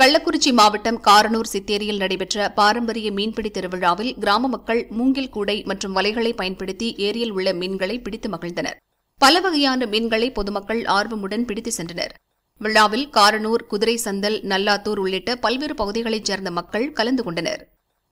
கள்ளக்குறிச்சி மாவட்டம் காரனூர் சித்தேரியில் நடைபெற்ற பாரம்பரிய மீன்பிடி திருவிழாவில் கிராம மக்கள் மூங்கில் கூடை மற்றும் வலைகளை பயன்படுத்தி ஏரியில் உள்ள மீன்களை பிடித்து மகிழ்ந்தனர் பல வகையான மீன்களை பொதுமக்கள் ஆர்வமுடன் பிடித்து சென்றனர் விழாவில் காரனூர் குதிரை சந்தல் நல்லாத்தூர் உள்ளிட்ட பல்வேறு பகுதிகளைச் சேர்ந்த மக்கள் கலந்து கொண்டனா்